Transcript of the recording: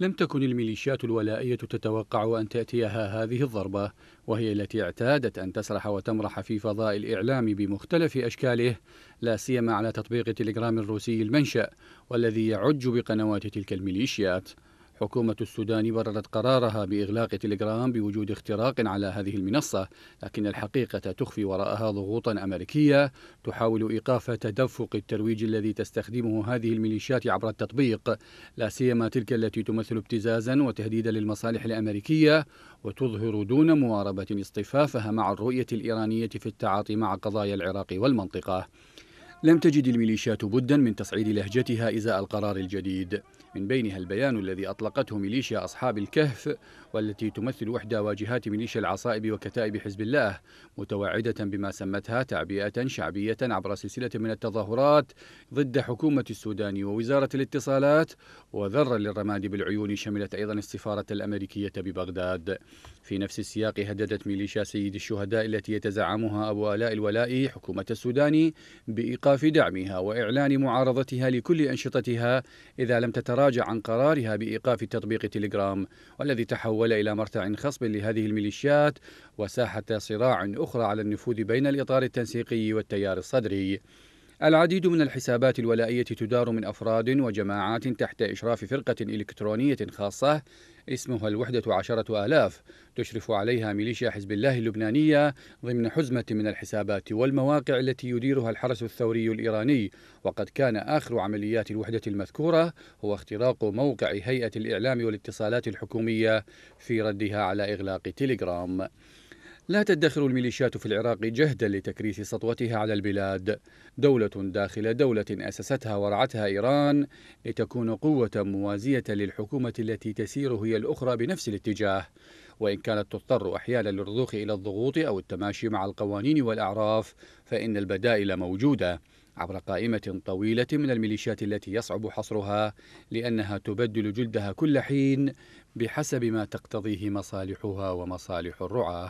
لم تكن الميليشيات الولائية تتوقع أن تأتيها هذه الضربة وهي التي اعتادت أن تسرح وتمرح في فضاء الإعلام بمختلف أشكاله لا سيما على تطبيق تليجرام الروسي المنشأ والذي يعج بقنوات تلك الميليشيات حكومة السودان بررت قرارها بإغلاق تليجرام بوجود اختراق على هذه المنصة لكن الحقيقة تخفي وراءها ضغوطا أمريكية تحاول إيقاف تدفق الترويج الذي تستخدمه هذه الميليشيات عبر التطبيق لا سيما تلك التي تمثل ابتزازا وتهديدا للمصالح الأمريكية وتظهر دون مواربة اصطفافها مع الرؤية الإيرانية في التعاطي مع قضايا العراق والمنطقة لم تجد الميليشيات بدا من تصعيد لهجتها ازاء القرار الجديد من بينها البيان الذي اطلقته ميليشيا اصحاب الكهف والتي تمثل احدى واجهات ميليشيا العصائب وكتائب حزب الله متوعده بما سمتها تعبئه شعبيه عبر سلسله من التظاهرات ضد حكومه السودان ووزاره الاتصالات وذرا للرماد بالعيون شملت ايضا السفاره الامريكيه ببغداد في نفس السياق هددت ميليشيا سيد الشهداء التي يتزعمها ابو الاء الولائي حكومه السودان بايقاف الثقة في دعمها وإعلان معارضتها لكل أنشطتها إذا لم تتراجع عن قرارها بإيقاف تطبيق تليجرام والذي تحول إلى مرتع خصب لهذه الميليشيات وساحة صراع أخرى على النفوذ بين الإطار التنسيقي والتيار الصدري العديد من الحسابات الولائية تدار من أفراد وجماعات تحت إشراف فرقة إلكترونية خاصة اسمها الوحدة عشرة آلاف تشرف عليها ميليشيا حزب الله اللبنانية ضمن حزمة من الحسابات والمواقع التي يديرها الحرس الثوري الإيراني وقد كان آخر عمليات الوحدة المذكورة هو اختراق موقع هيئة الإعلام والاتصالات الحكومية في ردها على إغلاق تيليجرام لا تدخر الميليشيات في العراق جهدا لتكريس سطوتها على البلاد دولة داخل دولة أسستها ورعتها إيران لتكون قوة موازية للحكومة التي تسير هي الأخرى بنفس الاتجاه وإن كانت تضطر أحيانا للرضوخ إلى الضغوط أو التماشي مع القوانين والأعراف فإن البدائل موجودة عبر قائمة طويلة من الميليشيات التي يصعب حصرها لأنها تبدل جلدها كل حين بحسب ما تقتضيه مصالحها ومصالح الرعاة